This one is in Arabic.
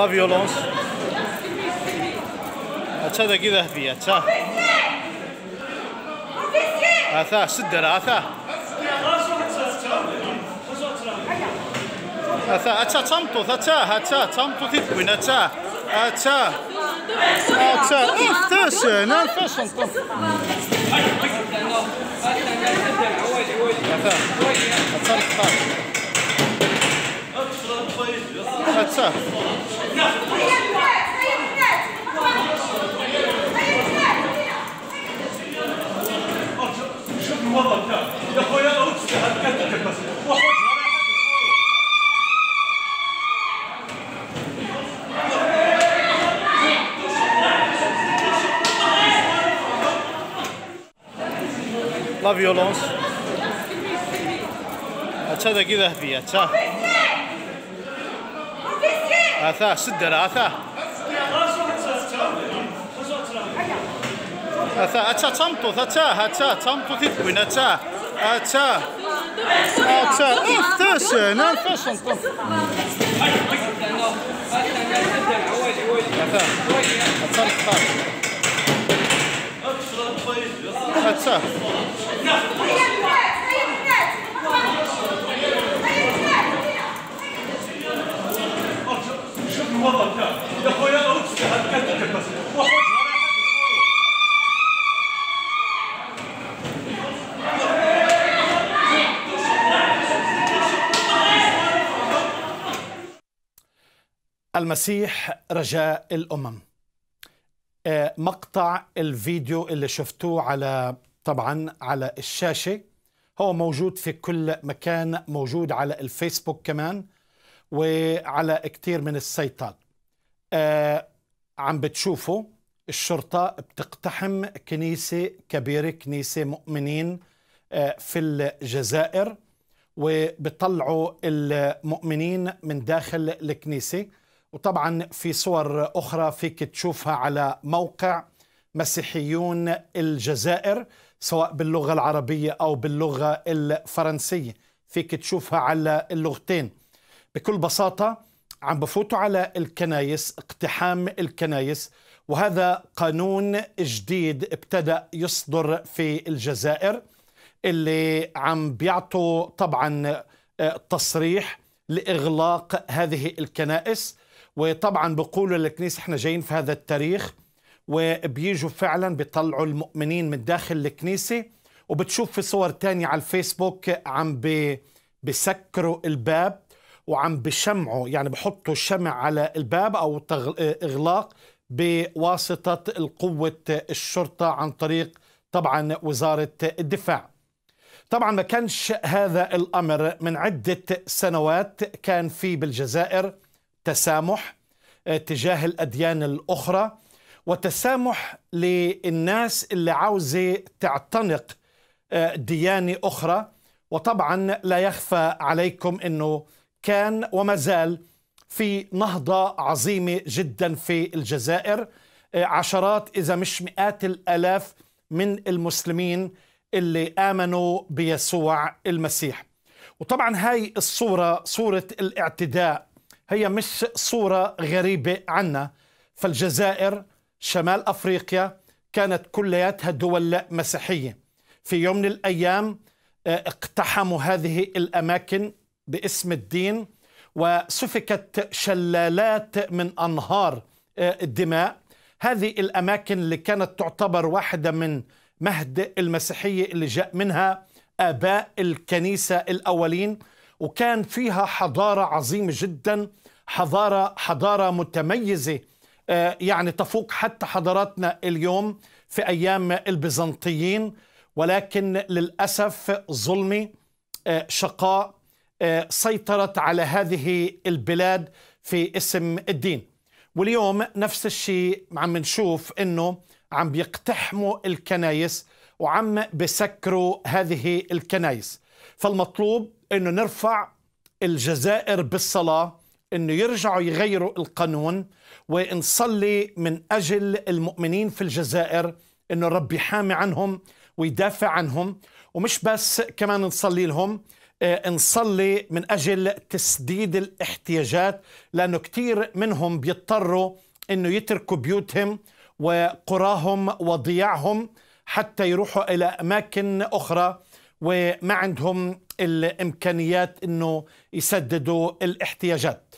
لا فيولونس هاتا داكي ذهبية هاتا هاتا سدر هاتا هاتا هاتا تمطط هاتا هاتا تمطط يكوين هاتا هاتا هاتا انفاسن انفاسن هاتا هاتا الخطاب co, co? La violence. Accia da chi da via, ciao. آثا سدر آثا آثا أتا تمطو أتا أتا تمطو تتبين آثا أتا أتا أفتسن أفتسن أتا أتا الخطاب أتا المسيح رجاء الامم آه، مقطع الفيديو اللي شفتوه على طبعا على الشاشه هو موجود في كل مكان موجود على الفيسبوك كمان وعلى كتير من السيطات آه، عم بتشوفوا الشرطة بتقتحم كنيسة كبيرة كنيسة مؤمنين آه، في الجزائر وبطلعوا المؤمنين من داخل الكنيسة وطبعا في صور أخرى فيك تشوفها على موقع مسيحيون الجزائر سواء باللغة العربية أو باللغة الفرنسية فيك تشوفها على اللغتين بكل بساطة عم بفوتوا على الكنايس اقتحام الكنايس وهذا قانون جديد ابتدأ يصدر في الجزائر اللي عم بيعطوا طبعا آه، تصريح لإغلاق هذه الكنائس وطبعا بقولوا للكنيسة احنا جايين في هذا التاريخ وبيجوا فعلا بيطلعوا المؤمنين من داخل الكنيسة وبتشوف في صور تانية على الفيسبوك عم بسكروا الباب وعم بشمعوا يعني بحطوا شمع على الباب أو إغلاق بواسطة القوة الشرطة عن طريق طبعا وزارة الدفاع طبعا ما كانش هذا الأمر من عدة سنوات كان في بالجزائر تسامح آه، تجاه الأديان الأخرى وتسامح للناس اللي عاوزة تعتنق آه، ديانة أخرى وطبعا لا يخفى عليكم أنه كان وما زال في نهضة عظيمة جدا في الجزائر آه، عشرات إذا مش مئات الآلاف من المسلمين اللي آمنوا بيسوع المسيح وطبعا هاي الصورة صورة الاعتداء هي مش صورة غريبة عنا فالجزائر شمال أفريقيا كانت كلياتها دول مسيحية في يوم من الأيام آه، اقتحموا هذه الأماكن باسم الدين وسفكت شلالات من أنهار آه، الدماء هذه الأماكن اللي كانت تعتبر واحدة من مهد المسيحية اللي جاء منها آباء الكنيسة الأولين وكان فيها حضارة عظيمة جدا حضارة حضارة متميزة آه، يعني تفوق حتى حضاراتنا اليوم في أيام البيزنطيين ولكن للأسف ظلمي آه، شقاء آه، سيطرت على هذه البلاد في اسم الدين واليوم نفس الشيء عم نشوف انه عم بيقتحموا الكنايس وعم بسكروا هذه الكنايس فالمطلوب انه نرفع الجزائر بالصلاه انه يرجعوا يغيروا القانون ونصلي من اجل المؤمنين في الجزائر انه ربي حامي عنهم ويدافع عنهم ومش بس كمان نصلي لهم آه، نصلي من اجل تسديد الاحتياجات لانه كثير منهم بيضطروا انه يتركوا بيوتهم وقراهم وضياعهم حتى يروحوا الى اماكن اخرى وما عندهم الامكانيات انه يسددوا الاحتياجات